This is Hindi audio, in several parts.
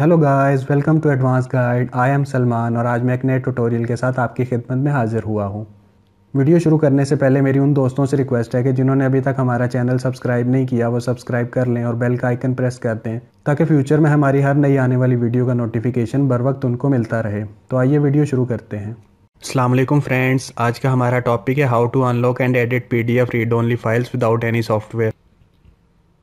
hello guys welcome to advance guide I am Salman और आज मैं एक नए ट्यूटोरियल के साथ आपकी खिदमत में हाजिर हुआ हूँ वीडियो शुरू करने से पहले मेरी उन दोस्तों से रिक्वेस्ट है कि जिन्होंने अभी तक हमारा चैनल सब्सक्राइब नहीं किया वो सब्सक्राइब कर लें और बेल का आइकन प्रेस कर दें ताकि फ्यूचर में हमारी हर नई आने वाली वीडियो का नोटिफिकेशन बर वक्त उनको मिलता रहे तो आइए वीडियो शुरू करते हैं अल्लाम फ्रेंड्स आज का हमारा टॉपिक है how to unlock and edit P D F read only files without any software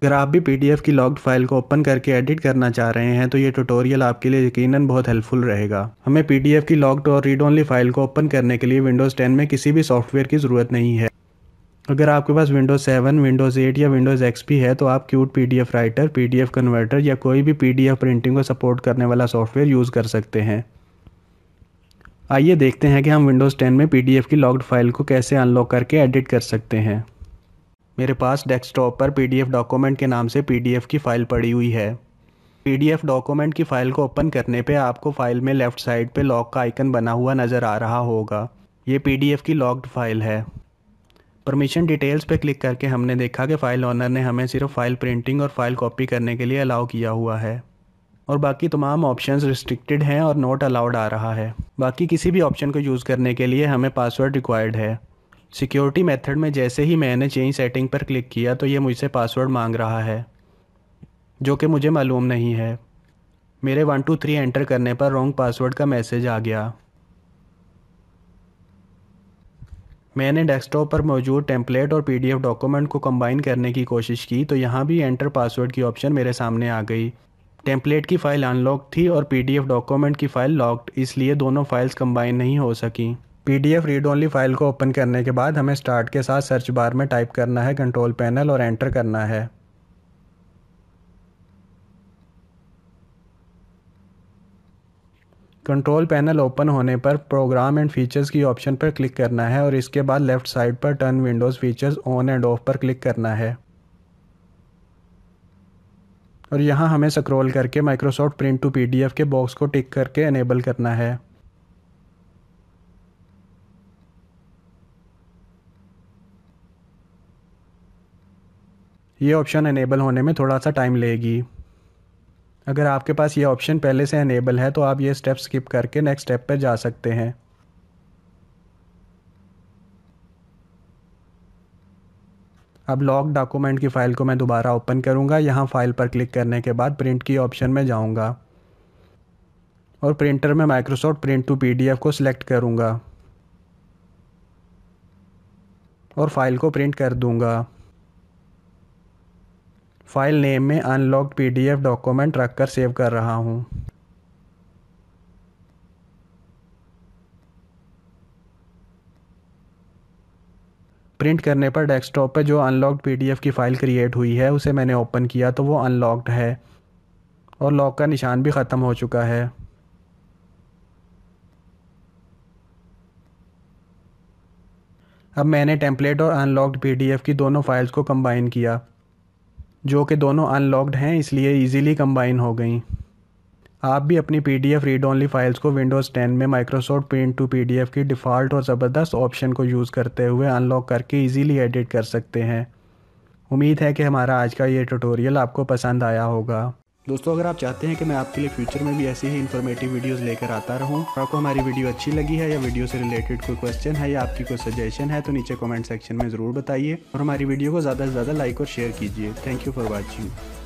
अगर आप भी पी की लॉक्ड फाइल को ओपन करके एडिट करना चाह रहे हैं तो ये ट्यूटोरियल आपके लिए यकीनन बहुत हेल्पफुल रहेगा हमें पी की लॉक्ड और रीड ओनली फाइल को ओपन करने के लिए विंडोज़ 10 में किसी भी सॉफ्टवेयर की ज़रूरत नहीं है अगर आपके पास विंडोज़ 7, विंडोज़ 8 या विंडोज़ एक्सपी है तो आप cute PDF writer PDF converter या कोई भी पीडीएफ प्रिंटिंग को सपोर्ट करने वाला सॉफ्टवेयर यूज़ कर सकते हैं आइए देखते हैं कि हम विंडोज़ टेन में पी की लॉग्ड फाइल को कैसे अनलॉक करके एडिट कर सकते हैं मेरे पास डेस्कटॉप पर पीडीएफ डॉक्यूमेंट के नाम से पीडीएफ की फ़ाइल पड़ी हुई है पीडीएफ डॉक्यूमेंट की फ़ाइल को ओपन करने पे आपको फ़ाइल में लेफ़्ट साइड पे लॉक का आइकन बना हुआ नज़र आ रहा होगा ये पीडीएफ की लॉक्ड फ़ाइल है परमिशन डिटेल्स पे क्लिक करके हमने देखा कि फ़ाइल ऑनर ने हमें सिर्फ फ़ाइल प्रिंटिंग और फ़ाइल कॉपी करने के लिए अलाउ किया हुआ है और बाकी तमाम ऑप्शंस रिस्ट्रिक्टेड हैं और नोट अलाउड आ रहा है बाकी किसी भी ऑप्शन को यूज़ करने के लिए हमें पासवर्ड रिक्वायर्ड है सिक्योरिटी मेथड में जैसे ही मैंने चेंज सेटिंग पर क्लिक किया तो ये मुझसे पासवर्ड मांग रहा है जो कि मुझे मालूम नहीं है मेरे वन टू थ्री एंटर करने पर रॉन्ग पासवर्ड का मैसेज आ गया मैंने डेस्कटॉप पर मौजूद टेम्पलेट और पीडीएफ डॉक्यूमेंट को कंबाइन करने की कोशिश की तो यहाँ भी एंटर पासवर्ड की ऑप्शन मेरे सामने आ गई टेम्पलेट की फ़ाइल अनलॉक थी और पीडीएफ डॉक्यूमेंट की फ़ाइल लॉक्ड इसलिए दोनों फाइल्स कंबाइन नहीं हो सकी P D F read only file को ओपन करने के बाद हमें स्टार्ट के साथ सर्च बार में टाइप करना है कंट्रोल पैनल और एंटर करना है कंट्रोल पैनल ओपन होने पर प्रोग्राम एंड फीचर्स की ऑप्शन पर क्लिक करना है और इसके बाद लेफ़्ट साइड पर turn Windows features on and off पर क्लिक करना है और यहाँ हमें स्क्रॉल करके माइक्रोसॉफ्ट प्रिंट टू पीडीएफ के बॉक्स को टिक करके एनेबल करना है ये ऑप्शन इनेबल होने में थोड़ा सा टाइम लेगी अगर आपके पास ये ऑप्शन पहले से इनेबल है तो आप ये स्टेप स्किप करके नेक्स्ट स्टेप पर जा सकते हैं अब लॉक डॉक्यूमेंट की फ़ाइल को मैं दोबारा ओपन करूँगा यहाँ फ़ाइल पर क्लिक करने के बाद प्रिंट की ऑप्शन में जाऊँगा और प्रिंटर में माइक्रोसॉफ्ट प्रिंट टू पीडीएफ को सिलेक्ट करूँगा और फाइल को प्रिंट कर दूँगा फाइल नेम में अनलॉक्ड पीडीएफ डॉक्यूमेंट रख कर सेव कर रहा हूँ प्रिंट करने पर डेस्कटॉप पर जो अनलॉक्ड पीडीएफ की फ़ाइल क्रिएट हुई है उसे मैंने ओपन किया तो वो अनलॉक्ड है और लॉक का निशान भी ख़त्म हो चुका है अब मैंने टेम्पलेट और अनलॉक्ड पीडीएफ की दोनों फाइल्स को कंबाइन किया जो कि दोनों अनलॉकड हैं इसलिए इजीली कंबाइन हो गई आप भी अपनी P D F read only files को विंडोज़ टेन में Microsoft print to P D F की डिफ़ॉल्ट और ज़बरदस्त ऑप्शन को यूज़ करते हुए अनलॉक करके इजीली एडिट कर सकते हैं उम्मीद है कि हमारा आज का ये ट्यूटोरियल आपको पसंद आया होगा दोस्तों अगर आप चाहते हैं कि मैं आपके लिए फ्यूचर में भी ऐसी ही इन्फॉर्मेटिव वीडियोस लेकर आता रहूं और आपको हमारी वीडियो अच्छी लगी है या वीडियो से रिलेटेड कोई क्वेश्चन है या आपकी कोई सजेशन है तो नीचे कमेंट सेक्शन में ज़रूर बताइए और हमारी वीडियो को ज़्यादा से ज़्यादा लाइक और शेयर कीजिए थैंक यू फॉर वॉचिंग